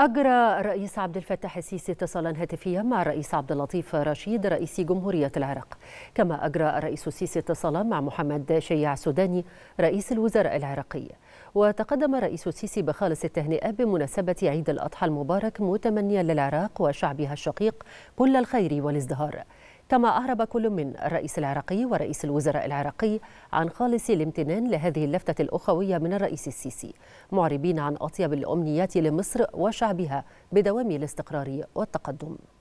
أجرى رئيس عبد الفتاح السيسي اتصالا هاتفيا مع رئيس عبد اللطيف رشيد رئيس جمهورية العراق كما أجرى الرئيس السيسي اتصالا مع محمد شيع السوداني رئيس الوزراء العراقي وتقدم رئيس السيسي بخالص التهنئة بمناسبة عيد الأضحى المبارك متمنيا للعراق وشعبها الشقيق كل الخير والازدهار كما أعرب كل من الرئيس العراقي ورئيس الوزراء العراقي عن خالص الامتنان لهذه اللفتة الأخوية من الرئيس السيسي معربين عن أطيب الأمنيات لمصر وشعبها بدوام الاستقرار والتقدم